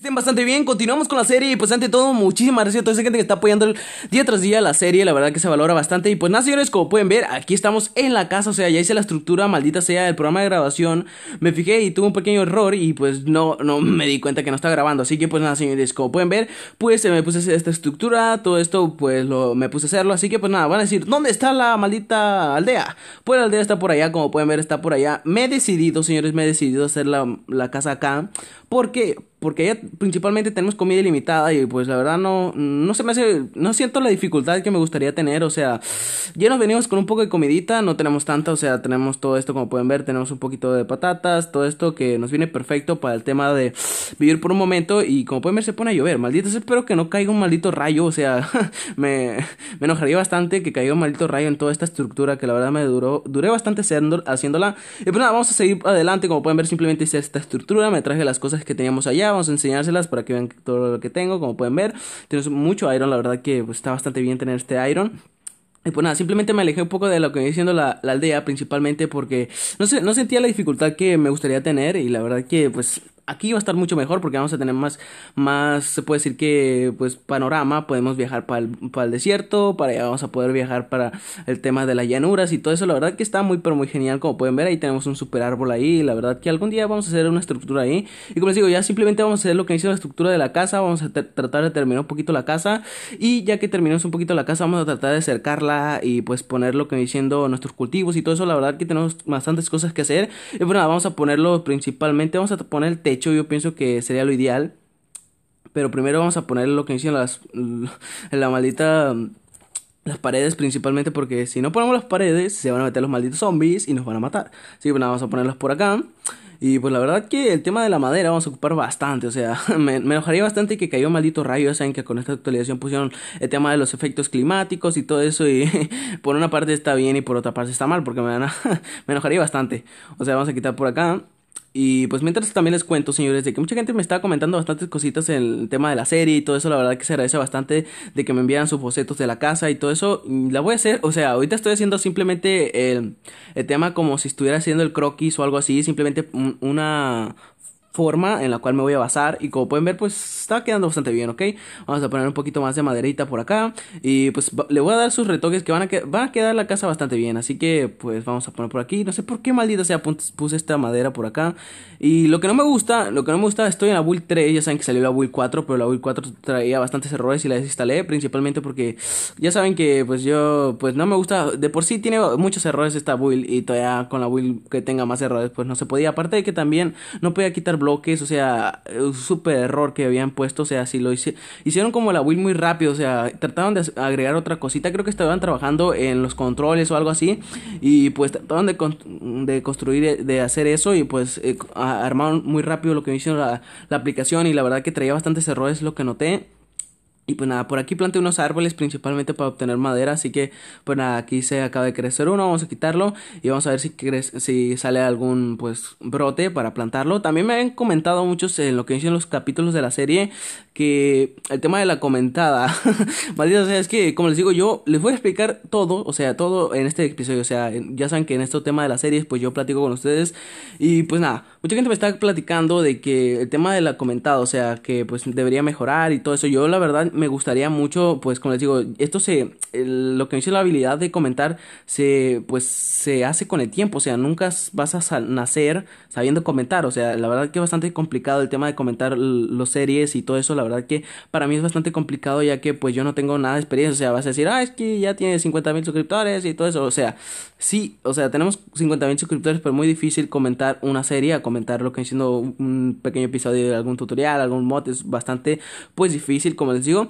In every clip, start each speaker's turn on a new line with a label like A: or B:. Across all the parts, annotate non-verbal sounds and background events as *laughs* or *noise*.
A: Estén bastante bien, continuamos con la serie y pues ante todo muchísimas gracias a toda esa gente que está apoyando el día tras día la serie, la verdad que se valora bastante y pues nada señores, como pueden ver aquí estamos en la casa, o sea ya hice la estructura maldita sea del programa de grabación, me fijé y tuve un pequeño error y pues no, no me di cuenta que no estaba grabando, así que pues nada señores, como pueden ver pues me puse esta estructura, todo esto pues lo, me puse a hacerlo, así que pues nada, van a decir ¿dónde está la maldita aldea? Pues la aldea está por allá, como pueden ver está por allá, me he decidido señores, me he decidido hacer la, la casa acá, porque porque allá principalmente tenemos comida ilimitada y pues la verdad no, no se me hace, no siento la dificultad que me gustaría tener, o sea, ya nos venimos con un poco de comidita, no tenemos tanta, o sea, tenemos todo esto como pueden ver, tenemos un poquito de patatas, todo esto que nos viene perfecto para el tema de vivir por un momento y como pueden ver se pone a llover, Malditos, espero que no caiga un maldito rayo, o sea, *laughs* me, enojaría bastante que caiga un maldito rayo en toda esta estructura que la verdad me duró, duré bastante haciéndola y pues nada, vamos a seguir adelante, como pueden ver simplemente hice esta estructura, me traje las cosas que teníamos allá, vamos a enseñárselas para que vean todo lo que tengo, como pueden ver. Tienes mucho iron, la verdad que pues, está bastante bien tener este iron. Y pues nada, simplemente me alejé un poco de lo que viene siendo la, aldea, principalmente porque no, sé, no sentía la dificultad que me gustaría tener y la verdad que pues Aquí va a estar mucho mejor porque vamos a tener más, más se puede decir que, pues, panorama. Podemos viajar para el, para el desierto, para allá vamos a poder viajar para el tema de las llanuras y todo eso. La verdad que está muy, pero muy genial. Como pueden ver, ahí tenemos un super árbol ahí. La verdad que algún día vamos a hacer una estructura ahí. Y como les digo, ya simplemente vamos a hacer lo que dice la estructura de la casa. Vamos a tratar de terminar un poquito la casa. Y ya que terminamos un poquito la casa, vamos a tratar de acercarla... y pues poner lo que diciendo nuestros cultivos y todo eso. La verdad que tenemos bastantes cosas que hacer. Y bueno, pues vamos a ponerlo principalmente, vamos a poner el techo hecho yo pienso que sería lo ideal. Pero primero vamos a poner lo que hicieron las, *laughs* la las paredes principalmente porque si no ponemos las paredes se van a meter los malditos zombies y nos van a matar. Así que pues bueno, vamos a ponerlos por acá. Y pues la verdad que el tema de la madera vamos a ocupar bastante, o sea, *laughs* me, enojaría bastante que cayó un maldito rayo, saben que con esta actualización pusieron el tema de los efectos climáticos y todo eso y *laughs* por una parte está bien y por otra parte está mal porque me, van me enojaría bastante. O sea, vamos a quitar por acá. Y pues mientras también les cuento, señores, de que mucha gente me estaba comentando bastantes cositas en el tema de la serie y todo eso, la verdad que se agradece bastante de que me envían sus bocetos de la casa y todo eso. La voy a hacer, o sea, ahorita estoy haciendo simplemente el, el tema como si estuviera haciendo el croquis o algo así, simplemente una en la cual me voy a basar y como pueden ver pues está quedando bastante bien, ¿ok? Vamos a poner un poquito más de maderita por acá y pues le voy a dar sus retoques que van a, que van a quedar la casa bastante bien, así que pues vamos a poner por aquí, no sé por qué maldita sea puse esta madera por acá y lo que no me gusta, lo que no me gusta, estoy en la build 3, ya saben que salió la build 4, pero la build 4 traía bastantes errores y la desinstalé principalmente porque ya saben que pues yo pues no me gusta, de por sí tiene muchos errores esta build y todavía con la build que tenga más errores pues no se podía, aparte de que también no podía quitar bloques o sea, un super error que habían puesto, o sea, si lo hicieron como la build muy rápido, o sea, trataron de agregar otra cosita, creo que estaban trabajando en los controles o algo así, y pues trataron de, construir, eh, de hacer eso, y pues eh, armaron muy rápido lo que hicieron la, la aplicación, y la verdad que traía bastantes errores lo que noté. Y pues nada, por aquí planté unos árboles principalmente para obtener madera, así que pues nada, aquí se acaba de crecer uno, vamos a quitarlo y vamos a ver si, si sale algún pues brote para plantarlo. También me han comentado muchos en lo que dicen los capítulos de la serie que el tema de la comentada, *laughs* maldita, o sea, es que como les digo yo, les voy a explicar todo, o sea, todo en este episodio, o sea, ya saben que en este tema de la serie, pues yo platico con ustedes y pues nada, mucha gente me está platicando de que el tema de la comentada, o sea, que pues debería mejorar y todo eso, yo la verdad me gustaría mucho, pues como les digo, esto se, lo que dice la habilidad de comentar, se, pues se hace con el tiempo, o sea, nunca vas a nacer sabiendo comentar, o sea, la verdad que es bastante complicado el tema de comentar los series y todo eso, la verdad que para mí es bastante complicado ya que pues yo no tengo nada de experiencia, o sea, vas a decir, ah, es que ya tiene 50 mil suscriptores y todo eso, o sea, sí, o sea, tenemos 50 mil suscriptores, pero muy difícil comentar una serie, comentar lo que me un pequeño episodio de algún tutorial, algún mod, es bastante pues difícil, como les digo,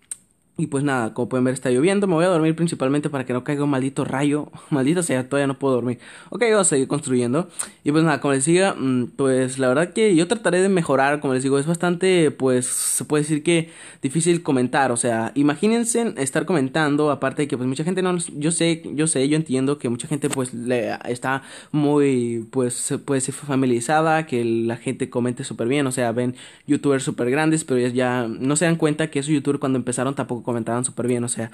A: Y pues nada, como pueden ver está lloviendo, me voy a dormir principalmente para que no caiga un maldito rayo. *laughs* Maldito sea, todavía no puedo dormir. Ok, voy a seguir construyendo. Y pues nada, como les diga mm, pues la verdad que yo trataré de mejorar, como les digo, es bastante, pues se puede decir que difícil comentar. O sea, imagínense estar comentando, aparte de que pues mucha gente no, yo sé, yo sé, yo entiendo que mucha gente pues está muy, pues se puede decir familiarizada, que la gente comente súper bien. O sea, ven youtubers súper grandes, pero ya, ya no se dan cuenta que esos youtubers cuando empezaron tampoco comentaban súper bien, o sea,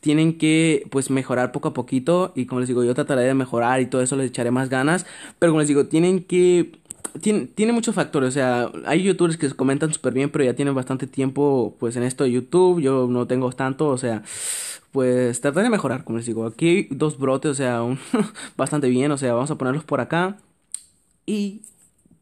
A: tienen que pues mejorar poco a poquito y como les digo, yo trataré de mejorar y todo eso les echaré más ganas, pero como les digo, tienen que tiene, muchos factores, o sea, hay youtubers que se comentan súper bien, pero ya tienen bastante tiempo pues en esto de YouTube, yo no tengo tanto, o sea, pues trataré de mejorar, como les digo, aquí dos brotes, o sea, *laughs* bastante bien, o sea, vamos a ponerlos por acá y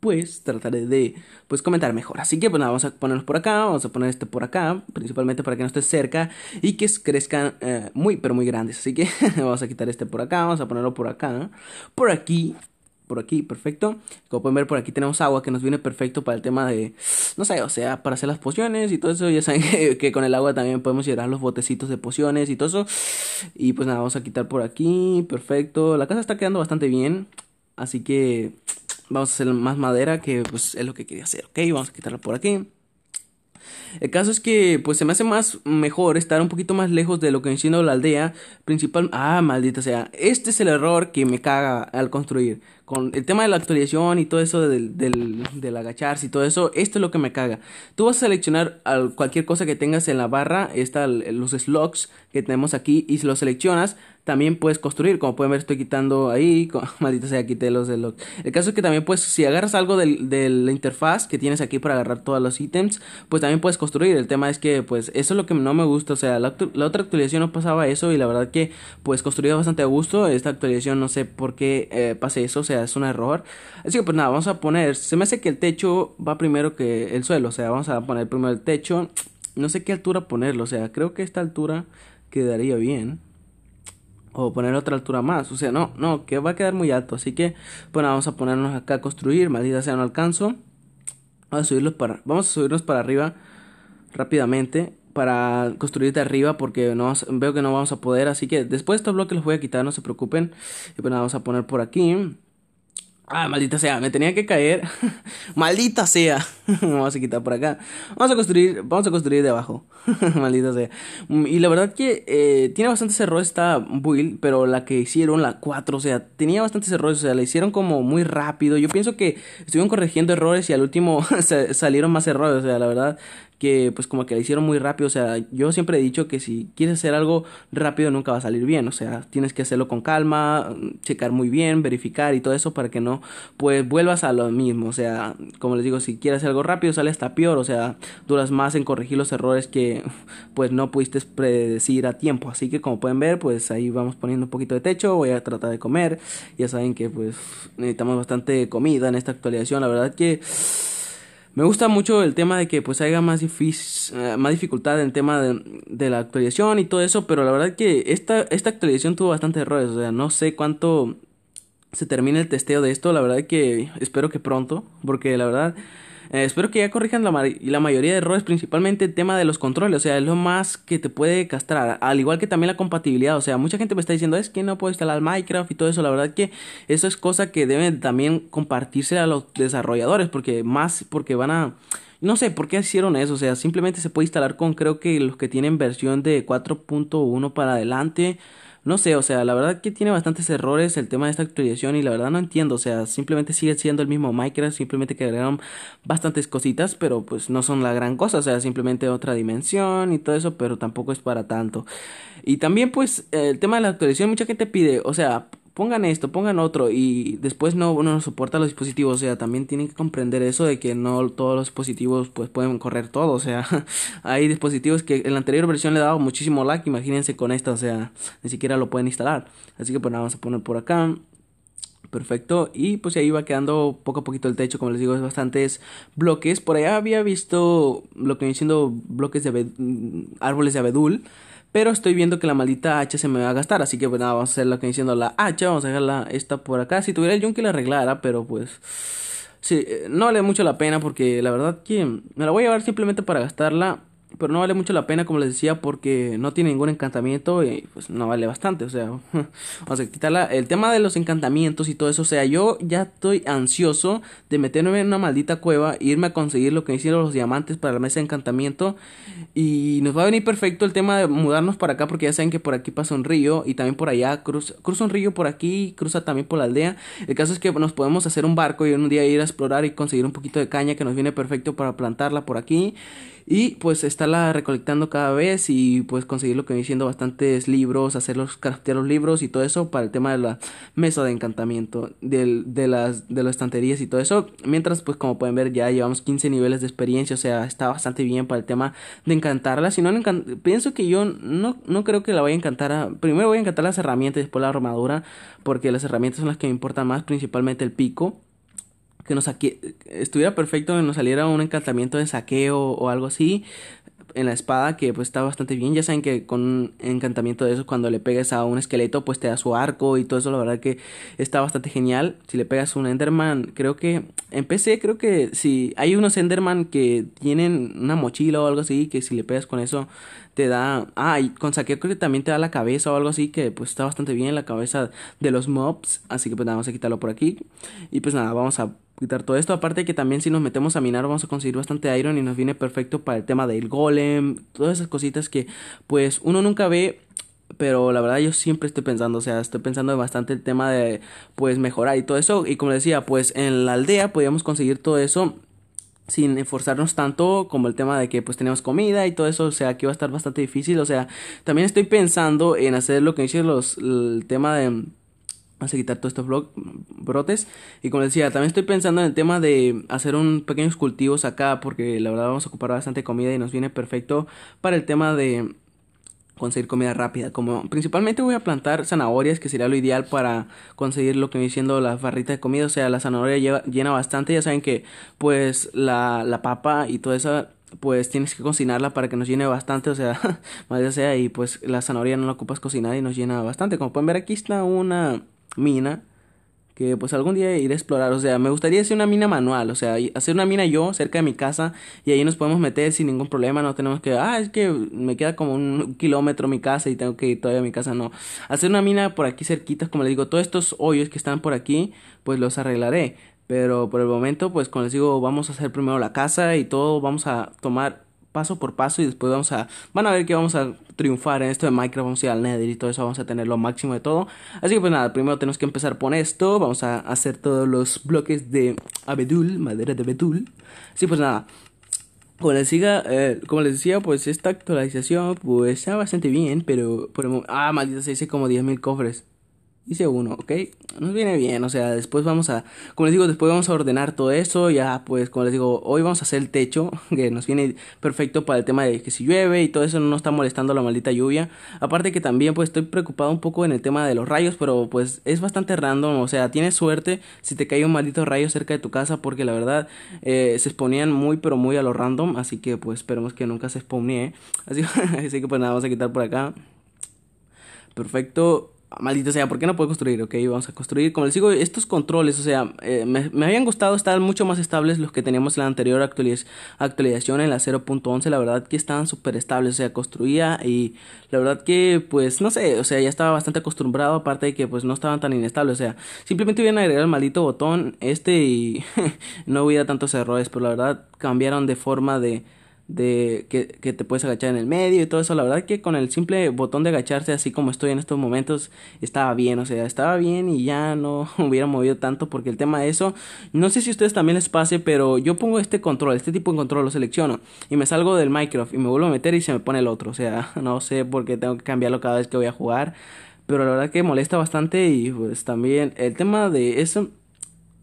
A: pues trataré de pues comentar mejor. Así que pues nada, vamos a ponerlos por acá, vamos a poner este por acá, principalmente para que no esté cerca y que crezcan eh, muy pero muy grandes. Así que *laughs* vamos a quitar este por acá, vamos a ponerlo por acá, por aquí por aquí, perfecto. Como pueden ver, por aquí tenemos agua que nos viene perfecto para el tema de, no sé, o sea, para hacer las pociones y todo eso. Ya saben *laughs* que, que con el agua también podemos llenar los botecitos de pociones y todo eso. Y pues nada, vamos a quitar por aquí, perfecto. La casa está quedando bastante bien, así que Vamos a hacer más madera, que pues, es lo que quería hacer, ¿ok? Vamos a quitarla por aquí. El caso es que, pues se me hace más mejor estar un poquito más lejos de lo que enciendo la aldea principal. Ah, maldita sea. Este es el error que me caga al construir. Con el tema de la actualización y todo eso del, agacharse y todo eso, esto es lo que me caga. Tú vas a seleccionar cualquier cosa que tengas en la barra, está los slots que tenemos aquí, y si lo seleccionas, también puedes construir. Como pueden ver, estoy quitando ahí. *laughs* maldito sea, quité los de El caso es que también pues, si agarras algo del, de la interfaz que tienes aquí para agarrar todos los ítems, pues también puedes construir. El tema es que, pues, eso es lo que no me gusta. O sea, la, otra actualización no pasaba eso. Y la verdad que, pues, construía bastante a gusto. Esta actualización no sé por qué eh, pase eso. O sea, es un error. Así que, pues nada, vamos a poner. Se me hace que el techo va primero que el suelo. O sea, vamos a poner primero el techo. No sé qué altura ponerlo. O sea, creo que esta altura quedaría bien o poner otra altura más. O sea, no, no, que va a quedar muy alto. Así que, bueno, pues vamos a ponernos acá a construir. Maldita sea, no alcanzo. Vamos a, subirlos para, vamos a subirnos para arriba rápidamente. Para construir de arriba porque no, veo que no vamos a poder. Así que después estos bloques los voy a quitar, no se preocupen. Y bueno, pues vamos a poner por aquí. Ah, maldita sea, me tenía que caer. *laughs* maldita sea. *laughs* vamos a quitar por acá. Vamos a construir, vamos a construir de abajo. *laughs* maldita sea. Mm, y la verdad que eh, tiene bastantes errores esta build, pero la que hicieron, la 4, o sea, tenía bastantes errores, o sea, la hicieron como muy rápido. Yo pienso que estuvieron corrigiendo errores y al último salieron más errores, o sea, la verdad que pues como que la hicieron muy rápido, o sea, yo siempre he dicho que si quieres hacer algo rápido nunca va a salir bien, o sea, tienes que hacerlo con calma, mm, checar muy bien, verificar y todo eso para que no pues vuelvas a lo mismo, o sea, como les digo, si quieres hacer algo rápido sale hasta peor, o sea, duras más en corregir los errores que *laughs* pues no pudiste predecir a tiempo, así que como pueden ver, pues ahí vamos poniendo un poquito de techo, voy a tratar de comer, ya saben que pues necesitamos bastante comida en esta actualización, la verdad que me gusta mucho el tema de que pues haya más, eh, más dificultad en el tema de, la actualización y todo eso, pero la verdad que esta, esta actualización tuvo bastantes errores, o sea, no sé cuánto se termine el testeo de esto, la verdad que espero que pronto, porque la verdad eh, espero que ya corrijan la, la, mayoría de errores, principalmente el tema de los controles, o sea, es lo más que te puede castrar, al igual que también la compatibilidad, o sea, mucha gente me está diciendo, es que no puedo instalar Minecraft y todo eso, la verdad que eso es cosa que deben también compartirse a los desarrolladores, porque más, porque van a... No sé por qué hicieron eso, o sea, simplemente se puede instalar con creo que los que tienen versión de 4.1 para adelante no sé, o sea, la verdad que tiene bastantes errores el tema de esta actualización y la verdad no entiendo, o sea, simplemente sigue siendo el mismo Minecraft, simplemente que agregaron bastantes cositas, pero pues no son la gran cosa, o sea, simplemente otra dimensión y todo eso, pero tampoco es para tanto. Y también pues el tema de la actualización, mucha gente pide, o sea, pongan esto, pongan otro y después no, no soporta los dispositivos, o sea, también tienen que comprender eso de que no todos los dispositivos pues pueden correr todo, o sea, *laughs* hay dispositivos que en la anterior versión le daba muchísimo lag, imagínense con esta, o sea, ni siquiera lo pueden instalar. Así que pues nada, vamos a poner por acá. Perfecto, y pues ahí va quedando poco a poquito el techo, como les digo, es bastantes bloques. Por allá había visto lo que viene siendo bloques de mm, árboles de abedul. Pero estoy viendo que la maldita hacha se me va a gastar. Así que pues nada, vamos a hacer lo que diciendo la hacha. Vamos a dejarla esta por acá. Si tuviera el que la arreglara, pero pues... Sí, eh, no vale mucho la pena porque la verdad que me la voy a llevar simplemente para gastarla pero no vale mucho la pena, como les decía, porque no tiene ningún encantamiento y pues no vale bastante. O sea, vamos *laughs* a quitarla. El tema de los encantamientos y todo eso. O sea, yo ya estoy ansioso de meterme en una maldita cueva, e irme a conseguir lo que hicieron los diamantes para la mesa encantamiento. Y nos va a venir perfecto el tema de mudarnos para acá, porque ya saben que por aquí pasa un río y también por allá cruza, un río por aquí, cruza también por la aldea. El caso es que nos podemos hacer un barco y un día ir a explorar y conseguir un poquito de caña que nos viene perfecto para plantarla por aquí. Y pues estarla recolectando cada vez y pues conseguir lo que me diciendo, bastantes libros, hacerlos, craftear los libros y todo eso para el tema de la mesa de encantamiento, del, de, las, de las estanterías y todo eso. Mientras pues como pueden ver ya llevamos 15 niveles de experiencia, o sea, está bastante bien para el tema de encantarla. Si no, pienso que yo no, no creo que la vaya a encantar. Primero voy a encantar las herramientas y después la armadura, porque las herramientas son las que me importan más, principalmente el pico que nos saque, estuviera perfecto que nos saliera un encantamiento de saqueo o algo así en la espada que pues está bastante bien. Ya saben que con un encantamiento de eso. cuando le pegues a un esqueleto pues te da su arco y todo eso la verdad que está bastante genial. Si le pegas a un Enderman creo que en PC creo que si hay unos Enderman que tienen una mochila o algo así que si le pegas con eso te da... Ah, y con saqueo creo que también te da la cabeza o algo así que pues está bastante bien la cabeza de los mobs. Así que pues nada, vamos a quitarlo por aquí. Y pues nada, vamos a quitar todo esto. Aparte que también si nos metemos a minar vamos a conseguir bastante iron y nos viene perfecto para el tema del golem. Todas esas cositas que pues uno nunca ve. Pero la verdad yo siempre estoy pensando, o sea, estoy pensando bastante el tema de pues mejorar y todo eso. Y como decía, pues en la aldea podíamos conseguir todo eso sin esforzarnos tanto como el tema de que pues tenemos comida y todo eso, o sea, que va a estar bastante difícil, o sea, también estoy pensando en hacer lo que dice los el tema de Vamos a quitar todos estos brotes. Y como decía, también estoy pensando en el tema de hacer un pequeños cultivos acá. Porque la verdad vamos a ocupar bastante comida y nos viene perfecto para el tema de conseguir comida rápida. Como principalmente voy a plantar zanahorias, que sería lo ideal para conseguir lo que estoy diciendo, la barrita de comida. O sea, la zanahoria llena bastante. Ya saben que pues la, la papa y toda esa pues tienes que cocinarla para que nos llene bastante, o sea, más *laughs* ya sea, y pues la zanahoria no la ocupas cocinar y nos llena bastante. Como pueden ver aquí está una mina que pues algún día iré a explorar. O sea, me gustaría hacer una mina manual, o sea, hacer una mina yo cerca de mi casa y ahí nos podemos meter sin ningún problema. No tenemos que, ah, es que me queda como un kilómetro mi casa y tengo que ir todavía a mi casa. No, hacer una mina por aquí cerquitas, como les digo, todos estos hoyos que están por aquí, pues los arreglaré. Pero por el momento, pues como les digo, vamos a hacer primero la casa y todo, vamos a tomar paso por paso y después vamos a, van a ver que vamos a triunfar en esto de Minecraft, vamos a ir al Nether y todo eso, vamos a tener lo máximo de todo. Así que pues nada, primero tenemos que empezar con esto, vamos a hacer todos los bloques de abedul, madera de abedul. Así pues nada. Como les, decía, eh, como les decía, pues esta actualización pues está bastante bien, pero... momento... ah, maldita, se hice como 10.000 cofres hice uno, ¿ok? Nos viene bien, o sea, después vamos a, como les digo, después vamos a ordenar todo eso, ya pues, como les digo, hoy vamos a hacer el techo, *laughs* que nos viene perfecto para el tema de que si llueve y todo eso no nos está molestando la maldita lluvia. Aparte que también pues estoy preocupado un poco en el tema de los rayos, pero pues es bastante random, o sea, tienes suerte si te cae un maldito rayo cerca de tu casa, porque la verdad eh, se exponían muy, pero muy a lo random, así que pues esperemos que nunca se spawnie. ¿eh? así, *laughs* así que pues nada, vamos a quitar por acá. Perfecto, Maldito sea, ¿por qué no puedo construir? Ok, vamos a construir. Como les digo, estos controles, o sea, eh, me, habían gustado, estar mucho más estables los que teníamos en la anterior actualización, en la 0.11, la verdad que estaban súper estables, o sea, construía y la verdad que, pues, no sé, o sea, ya estaba bastante acostumbrado, aparte de que, pues, no estaban tan inestables, o sea, simplemente hubieran agregado el maldito botón este y *laughs* no hubiera tantos errores, pero la verdad cambiaron de forma de de que, te puedes agachar en el medio y todo eso. La verdad que con el simple botón de agacharse, así como estoy en estos momentos, estaba bien, o sea, estaba bien y ya no *laughs* hubiera movido tanto porque el tema de eso, no sé si a ustedes también les pase, pero yo pongo este control, este tipo de control, lo selecciono y me salgo del Minecraft y me vuelvo a meter y se me pone el otro, o sea, *laughs* no sé por qué tengo que cambiarlo cada vez que voy a jugar. Pero la verdad que molesta bastante y pues también el tema de eso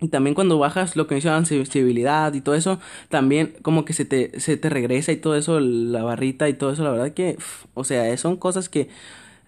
A: y también cuando bajas lo que mencionan sensibilidad y todo eso, también como que se te, se te regresa y todo eso, la barrita y todo eso, la verdad que, o sea, eh, son cosas que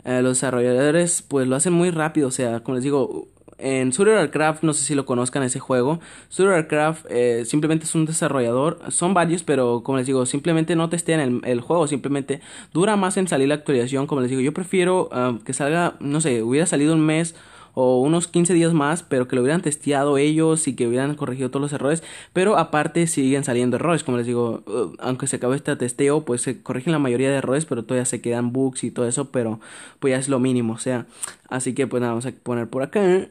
A: eh, los desarrolladores pues lo hacen muy rápido, o sea, como les digo, en Survival Warcraft, no sé si lo conozcan ese juego, Survival Warcraft eh, simplemente es un desarrollador, son varios, pero como les digo, simplemente no testean el, el juego, simplemente dura más en salir la actualización, como les digo, yo prefiero ah, que salga, no sé, hubiera salido un mes o unos 15 días más, pero que lo hubieran testeado ellos y que hubieran corregido todos los errores, pero aparte siguen saliendo errores, como les digo, eh, aunque se acabe este testeo, pues se corrigen la mayoría de errores, pero todavía se quedan bugs y todo eso, pero pues ya es lo mínimo, o sea, así que pues nada, vamos a poner por acá.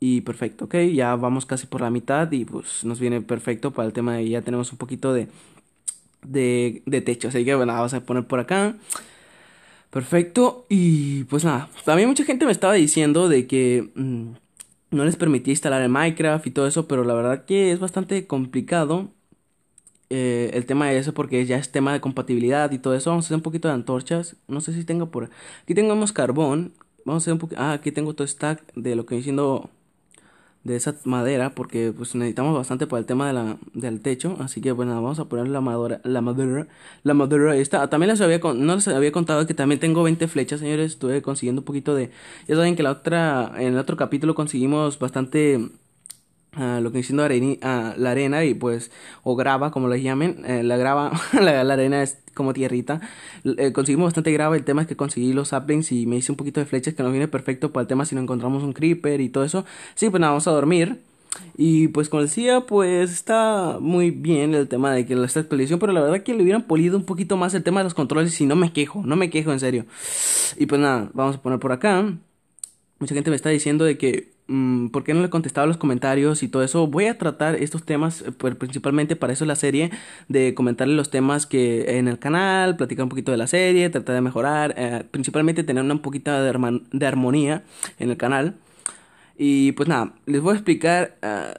A: Y perfecto, ok, ya vamos casi por la mitad y pues nos viene perfecto para el tema de ya tenemos un poquito de, de, de techo. Así que bueno, pues, vamos a poner por acá. Perfecto. Y pues nada, también mucha gente me estaba diciendo de que mm, no les permitía instalar el Minecraft y todo eso, pero la verdad que es bastante complicado eh, el tema de eso porque ya es tema de compatibilidad y todo eso. Vamos a hacer un poquito de antorchas. No sé si tengo por... Aquí tenemos carbón. Vamos a hacer un poquito... Ah, aquí tengo todo stack de lo que estoy diciendo de esa madera porque pues necesitamos bastante para el tema de la, del techo así que bueno vamos a poner la madera la madera la madera esta ah, también les había no les había contado que también tengo 20 flechas señores estuve consiguiendo un poquito de ya saben que la otra en el otro capítulo conseguimos bastante Ah, lo que diciendo areni, ah, la arena y pues o grava como les llamen eh, la grava *laughs* la, arena es como tierrita eh, conseguimos bastante grava el tema es que conseguí los saplings y me hice un poquito de flechas que no viene perfecto para el tema si no encontramos un creeper y todo eso sí pues nada vamos a dormir y pues como decía, pues está muy bien el tema de que la actualización, pero la verdad que le hubieran polido un poquito más el tema de los controles y no me quejo, no me quejo en serio. Y pues nada, vamos a poner por acá. Mucha gente me está diciendo de que Mm, por qué no le he contestaba los comentarios y todo eso. Voy a tratar estos temas, eh, principalmente para eso la serie, de comentarle los temas que en el canal, platicar un poquito de la serie, tratar de mejorar, eh, principalmente tener un poquito de, armonía en el canal. Y pues nada, les voy a explicar... Ah,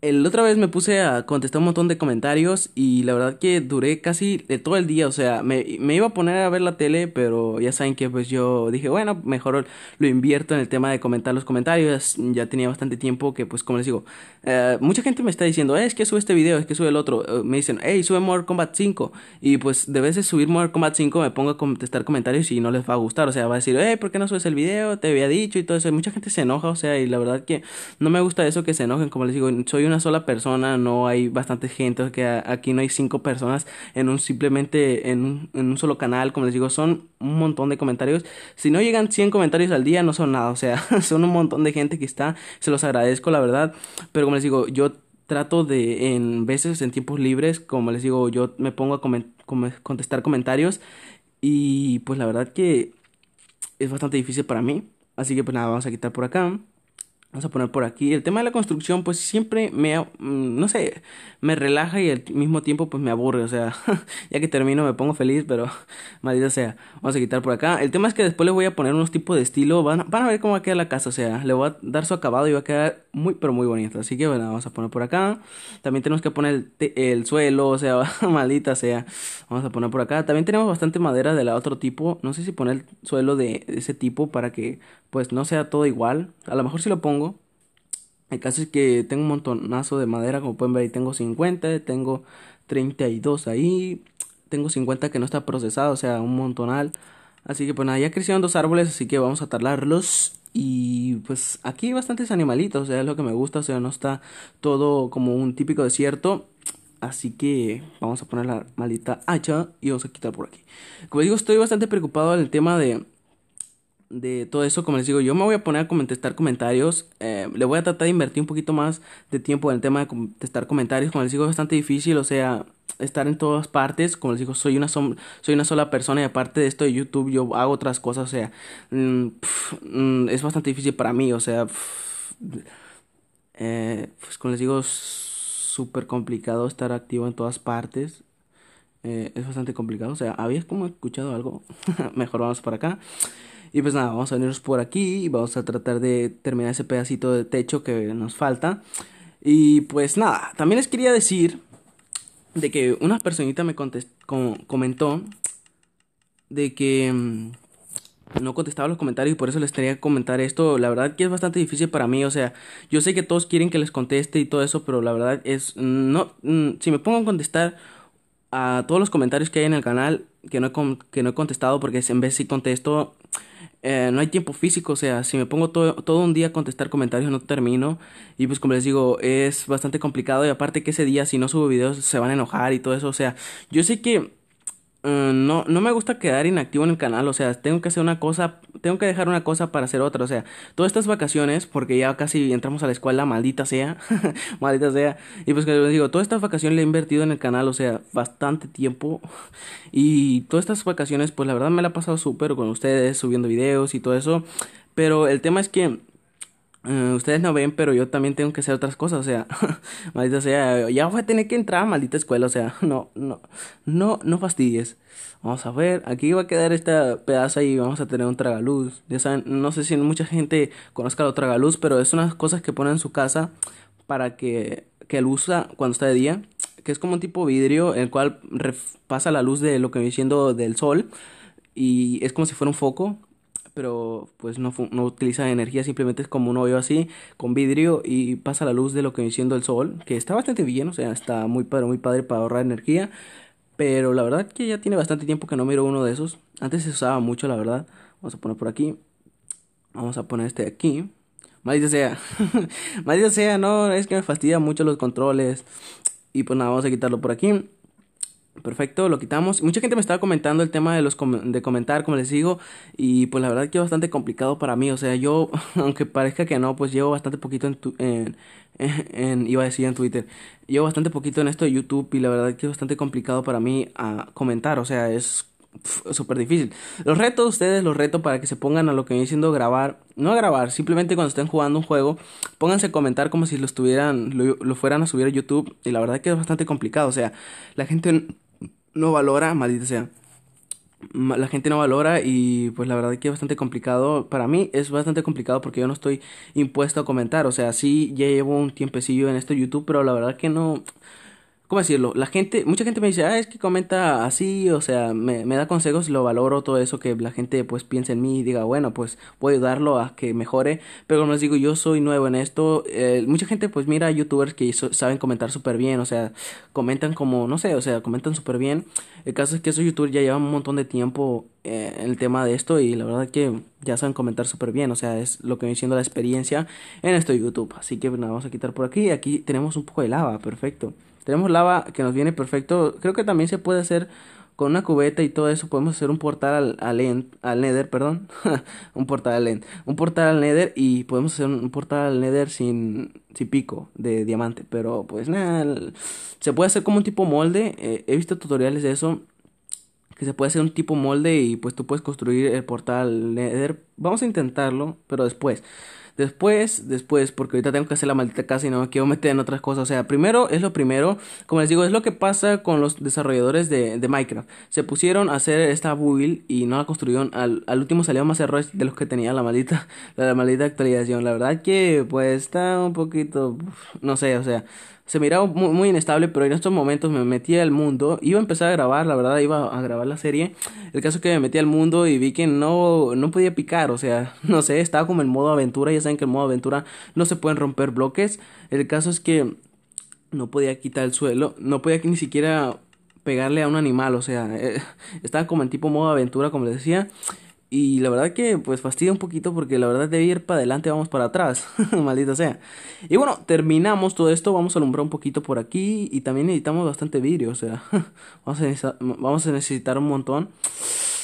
A: el otra vez me puse a contestar un montón de comentarios y la verdad que duré casi de todo el día, o sea, me, iba a poner a ver la tele, pero ya saben que pues yo dije, bueno, mejor lo invierto en el tema de comentar los comentarios, ya tenía bastante tiempo que pues como les digo, eh, mucha gente me está diciendo, eh, es que sube este video, es que sube el otro, eh, me dicen, hey, sube Mortal Kombat 5 y pues de veces subir Mortal Kombat 5 me pongo a contestar comentarios y no les va a gustar, o sea, va a decir, hey, ¿por qué no subes el video? Te había dicho y todo eso, y mucha gente se enoja, o sea, y la verdad que no me gusta eso que se enojen, como les digo, soy una sola persona, no hay bastante gente, que aquí no hay cinco personas en un simplemente en un, solo canal, como les digo, son un montón de comentarios. Si no llegan 100 comentarios al día, no son nada, o sea, *laughs* son un montón de gente que está, se los agradezco, la verdad, pero como les digo, yo trato de en veces en tiempos libres, como les digo, yo me pongo a contestar comentarios y pues la verdad que es bastante difícil para mí, así que pues nada, vamos a quitar por acá. Vamos a poner por aquí. El tema de la construcción, pues siempre me, mm, no sé, me relaja y al mismo tiempo pues me aburre. O sea, *laughs* ya que termino me pongo feliz, pero *laughs* maldita sea. Vamos a quitar por acá. El tema es que después le voy a poner unos tipos de estilo. Van, a ver cómo va a quedar la casa. O sea, le voy a dar su acabado y va a quedar muy, pero muy bonito. Así que bueno, vamos a poner por acá. También tenemos que poner el, suelo, o sea, *laughs* maldita sea. Vamos a poner por acá. También tenemos bastante madera de la otro tipo. No sé si poner suelo de ese tipo para que pues no sea todo igual. A lo mejor si lo pongo el caso es que tengo un montonazo de madera, como pueden ver, ahí tengo 50, tengo 32 ahí, tengo 50 que no está procesado, o sea, un montonal. Así que pues nada, ya crecieron dos árboles, así que vamos a talarlos. Y pues aquí hay bastantes animalitos, o sea, es lo que me gusta, o sea, no está todo como un típico desierto. Así que vamos a poner la maldita hacha y vamos a quitar por aquí. Como digo, estoy bastante preocupado el tema de, de todo eso, como les digo, yo me voy a poner a contestar comentarios. Eh, le voy a tratar de invertir un poquito más de tiempo en el tema de contestar comentarios. Como les digo, es bastante difícil, o sea, estar en todas partes. Como les digo, soy una, soy una sola persona y aparte de esto de YouTube, yo hago otras cosas, o sea, mm, mm, es bastante difícil para mí, o sea, eh, pues como les digo, súper complicado estar activo en todas partes. Eh, es bastante complicado, o sea, ¿habías como escuchado algo? *laughs* Mejor vamos para acá. Y pues nada, vamos a venirnos por aquí y vamos a tratar de terminar ese pedacito de techo que nos falta. Y pues nada, también les quería decir de que una personita me comentó de que mm, no contestaba los comentarios y por eso les tenía que comentar esto. La verdad que es bastante difícil para mí, o sea, yo sé que todos quieren que les conteste y todo eso, pero la verdad es no mm, si me pongo a contestar a todos los comentarios que hay en el canal que no he, que no he contestado porque en vez si contesto eh, no hay tiempo físico, o sea, si me pongo todo un día a contestar comentarios no termino y pues como les digo, es bastante complicado y aparte que ese día si no subo videos se van a enojar y todo eso, o sea, yo sé que eh, no, no me gusta quedar inactivo en el canal, o sea, tengo que hacer una cosa, tengo que dejar una cosa para hacer otra, o sea, todas estas vacaciones, porque ya casi entramos a la escuela, maldita sea, *laughs* maldita sea, y pues que les digo, todas estas vacaciones le he invertido en el canal, o sea, bastante tiempo, y todas estas vacaciones, pues la verdad me la he pasado súper con ustedes, subiendo videos y todo eso, pero el tema es que eh, ustedes no ven, pero yo también tengo que hacer otras cosas, o sea, *laughs* maldita sea, ya voy a tener que entrar, a maldita escuela, o sea, *laughs* no, no, no, no fastidies. Vamos a ver, aquí va a quedar esta pedaza y vamos a tener un tragaluz. Ya saben, no sé si mucha gente conozca lo tragaluz, pero es unas cosas que ponen en su casa para que, que luz usa cuando está de día, que es como un tipo vidrio en el cual pasa la luz de lo que viene siendo del sol y es como si fuera un foco pero pues no, utiliza energía, simplemente es como un hoyo así, con vidrio y pasa la luz de lo que viene siendo el sol, que está bastante bien, o sea, está muy padre, muy padre para ahorrar energía, pero la verdad que ya tiene bastante tiempo que no miro uno de esos, antes se usaba mucho, la verdad, vamos a poner por aquí, vamos a poner este de aquí, maldita sea, *laughs* maldita sea, no, es que me fastidia mucho los controles, y pues nada, vamos a quitarlo por aquí. Perfecto, lo quitamos. Mucha gente me estaba comentando el tema de los de comentar, como les digo, y pues la verdad que es bastante complicado para mí. O sea, yo, *laughs* aunque parezca que no, pues llevo bastante poquito en, *laughs* en, iba a decir en Twitter, llevo bastante poquito en esto de YouTube y la verdad que es bastante complicado para mí a ah, comentar. O sea, es súper difícil. Los retos ustedes, los reto para que se pongan a lo que viene diciendo grabar, no a grabar, simplemente cuando estén jugando un juego, pónganse a comentar como si lo estuvieran, lo, lo fueran a subir a YouTube y la verdad que es bastante complicado. O sea, la gente no valora, maldita sea. La gente no valora y pues la verdad que es bastante complicado. Para mí es bastante complicado porque yo no estoy impuesto a comentar. O sea, sí, ya llevo un tiempecillo en esto YouTube, pero la verdad que no... ¿cómo decirlo? La gente, mucha gente me dice, ah, es que comenta así, o sea, me, da consejos, lo valoro todo eso, que la gente pues piensa en mí y diga, bueno, pues voy a ayudarlo a que mejore, pero como les digo, yo soy nuevo en esto, eh, mucha gente pues mira a youtubers que saben comentar súper bien, o sea, comentan como, no sé, o sea, comentan súper bien, el caso es que esos youtubers ya llevan un montón de tiempo en eh, el tema de esto y la verdad que ya saben comentar súper bien, o sea, es lo que viene siendo la experiencia en esto de YouTube, así que pues, nada, vamos a quitar por aquí, aquí tenemos un poco de lava, perfecto. Tenemos lava que nos viene perfecto. Creo que también se puede hacer con una cubeta y todo eso. Podemos hacer un portal al, al, Nether, perdón. *laughs* un portal al Un portal al Nether y podemos hacer un, portal al Nether sin, sin pico de diamante. Pero pues nada, se puede hacer como un tipo molde. Eh, he visto tutoriales de eso que se puede hacer un tipo molde y pues tú puedes construir el portal al Nether. Vamos a intentarlo, pero después. Después, después, porque ahorita tengo que hacer la maldita casa y no me quiero meter en otras cosas. O sea, primero es lo primero. Como les digo, es lo que pasa con los desarrolladores de, de Minecraft. Se pusieron a hacer esta build y no la construyeron. Al, al último salió más errores de los que tenía la maldita, la, *laughs* la maldita actualización. La verdad que pues está un poquito, no sé, o sea se miraba muy, muy, inestable, pero en estos momentos me metía al mundo. Iba a empezar a grabar, la verdad, iba a grabar la serie. El caso es que me metí al mundo y vi que no, no podía picar, o sea, *laughs* no sé, estaba como en modo aventura. Ya saben que en modo aventura no se pueden romper bloques. El caso es que no podía quitar el suelo, no podía ni siquiera pegarle a un animal, o sea, eh, *laughs* estaba como en tipo modo aventura, como les decía. Y la verdad que pues fastidia un poquito porque la verdad de ir para adelante vamos para atrás, *laughs* maldita sea. Y bueno, terminamos todo esto, vamos a alumbrar un poquito por aquí y también necesitamos bastante vidrio, o sea, *laughs* vamos, a necesitar un montón.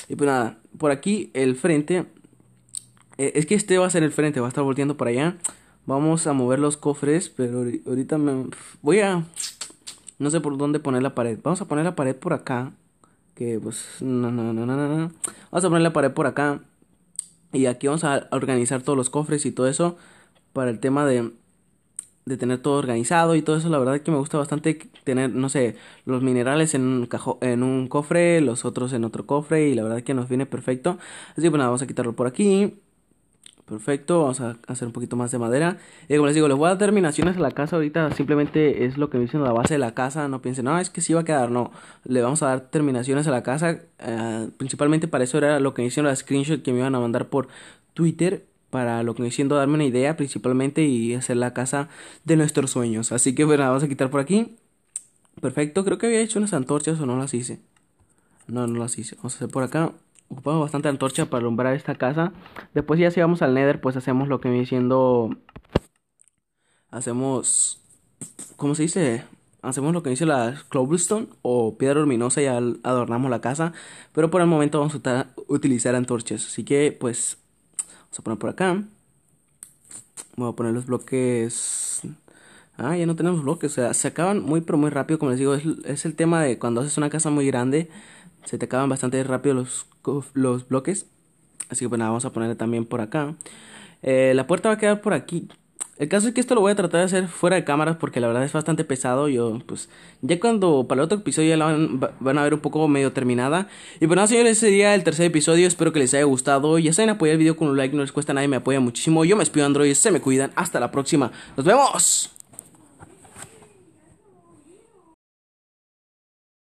A: Y pues nada, por aquí el frente, e-, es que este va a ser el frente, va a estar volteando para allá. Vamos a mover los cofres, pero ahorita me voy a... No sé por dónde poner la pared. Vamos a poner la pared por acá que pues no, no, no, no, no. Vamos a poner la pared por acá. Y aquí vamos a organizar todos los cofres y todo eso para el tema de, de tener todo organizado y todo eso. La verdad que me gusta bastante tener, no sé, los minerales en un, en un cofre, los otros en otro cofre y la verdad que nos viene perfecto. Así que bueno, pues, vamos a quitarlo por aquí. Perfecto, vamos a hacer un poquito más de madera. Y como les digo, les voy a dar terminaciones a la casa ahorita. Simplemente es lo que me dicen la base de la casa. No piensen, no, ah, es que sí va a quedar. No, le vamos a dar terminaciones a la casa. Eh, principalmente para eso era lo que me hicieron las screenshots que me iban a mandar por Twitter. Para lo que me hicieron darme una idea principalmente y hacer la casa de nuestros sueños. Así que bueno, pues, vamos a quitar por aquí. Perfecto, creo que había hecho unas antorchas o no las hice. No, no las hice. Vamos a hacer por acá ocupamos bastante antorcha para alumbrar esta casa. Después ya si vamos al Nether, pues hacemos lo que viene siendo... Hacemos... ¿Cómo se dice? Hacemos lo que dice la cobblestone o piedra luminosa y adornamos la casa. Pero por el momento vamos a utilizar antorchas. Así que pues... Vamos a poner por acá. Voy a poner los bloques... Ah, ya no tenemos bloques. O sea, se acaban muy pero muy rápido. Como les digo, es, es el tema de cuando haces una casa muy grande se te acaban bastante rápido los, los bloques. Así que bueno, pues, vamos a ponerle también por acá. Eh, la puerta va a quedar por aquí. El caso es que esto lo voy a tratar de hacer fuera de cámaras porque la verdad es bastante pesado. Yo, pues, ya cuando para el otro episodio ya la van, a ver un poco medio terminada. Y bueno, pues, señores, ese sería el tercer episodio. Espero que les haya gustado. Ya saben, apoyar el video con un like, no les cuesta nada y me apoya muchísimo. Yo me despido, Android, se me cuidan. Hasta la próxima. ¡Nos vemos!